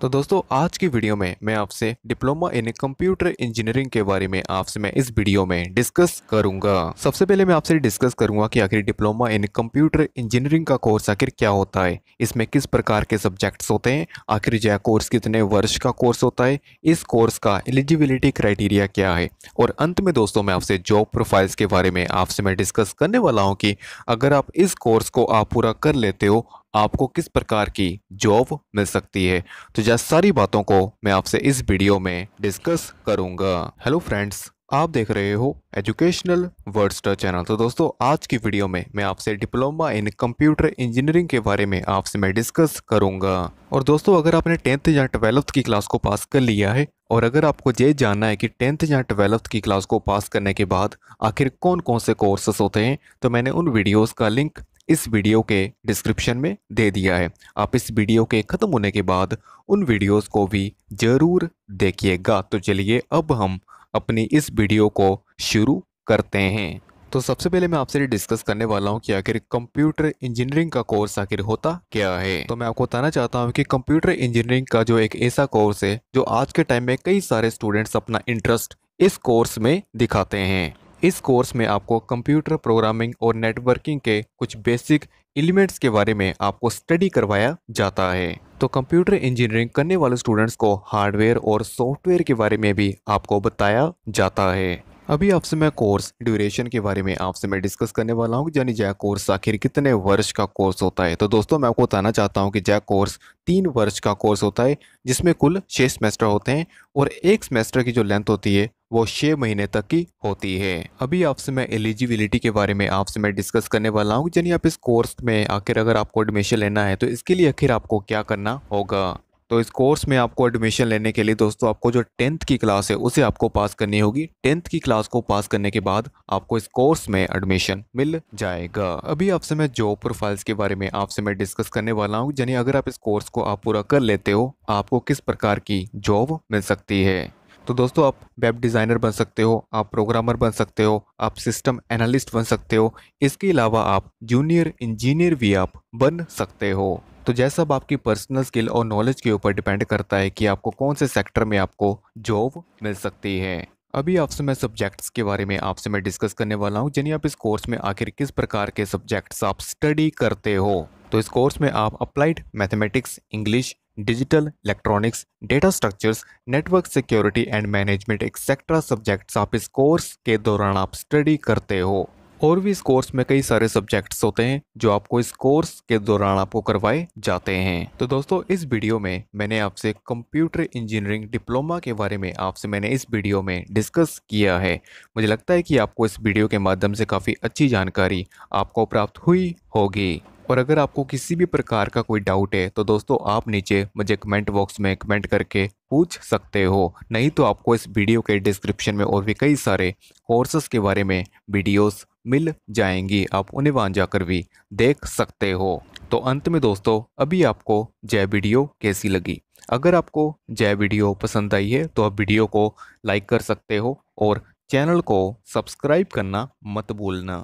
तो दोस्तों आज की वीडियो में मैं आपसे डिप्लोमा इन कंप्यूटर इंजीनियरिंग के बारे में आपसे मैं इस वीडियो में डिस्कस करूंगा सबसे पहले मैं आपसे डिस्कस करूंगा कि आखिर डिप्लोमा इन कंप्यूटर इंजीनियरिंग का कोर्स आखिर क्या होता है इसमें किस प्रकार के सब्जेक्ट्स होते हैं आखिर यह कोर्स कितने वर्ष का कोर्स होता है इस कोर्स का एलिजिबिलिटी क्राइटेरिया क्या है और अंत में दोस्तों मैं आपसे जॉब प्रोफाइल्स के बारे में आपसे मैं डिस्कस करने वाला हूँ कि अगर आप इस कोर्स को आप पूरा कर लेते हो आपको किस प्रकार की जॉब मिल सकती है तो यह सारी बातों को मैं आपसे इस वीडियो में डिस्कस करूंगा हेलो फ्रेंड्स आप देख रहे हो एजुकेशनल वर्ड वर्डस्टर चैनल तो दोस्तों आज की वीडियो में मैं आपसे डिप्लोमा इन कंप्यूटर इंजीनियरिंग के बारे में आपसे मैं डिस्कस करूंगा और दोस्तों अगर आपने टेंथ या ट्वेल्थ की क्लास को पास कर लिया है और अगर आपको ये जानना है कि टेंथ या ट्वेल्थ की क्लास को पास करने के बाद आखिर कौन कौन से कोर्सेस होते हैं तो मैंने उन वीडियोज़ का लिंक इस वीडियो के डिस्क्रिप्शन में दे दिया है आप इस वीडियो के ख़त्म होने के बाद उन वीडियोस को भी ज़रूर देखिएगा तो चलिए अब हम अपनी इस वीडियो को शुरू करते हैं तो सबसे पहले मैं आपसे डिस्कस करने वाला हूँ कि आखिर कंप्यूटर इंजीनियरिंग का कोर्स आखिर होता क्या है तो मैं आपको बताना चाहता हूँ कि कंप्यूटर इंजीनियरिंग का जो एक ऐसा कोर्स है जो आज के टाइम में कई सारे स्टूडेंट्स अपना इंटरेस्ट इस कोर्स में दिखाते हैं इस कोर्स में आपको कंप्यूटर प्रोग्रामिंग और नेटवर्किंग के कुछ बेसिक एलिमेंट्स के बारे में आपको स्टडी करवाया जाता है तो कंप्यूटर इंजीनियरिंग करने वाले स्टूडेंट्स को हार्डवेयर और सॉफ्टवेयर के बारे में भी आपको बताया जाता है अभी आपसे मैं कोर्स ड्यूरेशन के बारे में आपसे मैं डिस्कस करने वाला हूँ यानी जय कोर्स आखिर कितने वर्ष का कोर्स होता है तो दोस्तों मैं आपको बताना चाहता हूँ कि जय कोर्स तीन वर्ष का कोर्स होता है जिसमें कुल छः सेमेस्टर होते हैं और एक सेमेस्टर की जो लेंथ होती है वो छः महीने तक की होती है अभी आपसे मैं एलिजिबिलिटी के बारे में आपसे मैं डिस्कस करने वाला हूँ यानी आप इस कोर्स में आखिर अगर आपको एडमिशन लेना है तो इसके लिए आखिर आपको क्या करना होगा तो इस कोर्स में आपको एडमिशन लेने के लिए दोस्तों आपको जो टेंथ की क्लास है उसे आपको पास करनी होगी टेंथ की क्लास को पास करने के बाद आपको इस कोर्स में एडमिशन मिल जाएगा अभी आपसे मैं जॉब प्रोफाइल्स के बारे में आपसे मैं डिस्कस करने वाला हूँ यानी अगर आप इस कोर्स को आप पूरा कर लेते हो आपको किस प्रकार की जॉब मिल सकती है तो दोस्तों आप वेब डिज़ाइनर बन सकते हो आप प्रोग्रामर बन सकते हो आप सिस्टम एनालिस्ट बन सकते हो इसके अलावा आप जूनियर इंजीनियर भी आप बन सकते हो तो जैसा अब आपकी पर्सनल स्किल और नॉलेज के ऊपर डिपेंड करता है कि आपको कौन से सेक्टर में आपको जॉब मिल सकती है अभी आपसे मैं सब्जेक्ट्स के बारे में आपसे मैं डिस्कस करने वाला हूँ जिन्हें आप इस कोर्स में आखिर किस प्रकार के सब्जेक्ट्स आप स्टडी करते हो तो इस कोर्स में आप applied mathematics English digital electronics data structures network security and management etcetera subjects आप इस कोर्स के दौरान आप स्टडी करते हो और भी इस कोर्स में कई सारे सब्जेक्ट्स होते हैं जो आपको इस कोर्स के दौरान आपको करवाए जाते हैं तो दोस्तों इस वीडियो में मैंने आपसे कंप्यूटर इंजीनियरिंग डिप्लोमा के बारे में आपसे मैंने इस वीडियो में डिस्कस किया है मुझे लगता है कि आपको इस वीडियो के माध्यम से काफ़ी अच्छी जानकारी आपको प्राप्त हुई होगी और अगर आपको किसी भी प्रकार का कोई डाउट है तो दोस्तों आप नीचे मुझे कमेंट बॉक्स में कमेंट करके पूछ सकते हो नहीं तो आपको इस वीडियो के डिस्क्रिप्शन में और भी कई सारे कोर्सेस के बारे में वीडियोस मिल जाएंगी आप उन्हें वहाँ जाकर भी देख सकते हो तो अंत में दोस्तों अभी आपको जय वीडियो कैसी लगी अगर आपको जय वीडियो पसंद आई है तो आप वीडियो को लाइक कर सकते हो और चैनल को सब्सक्राइब करना मत भूलना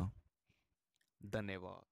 धन्यवाद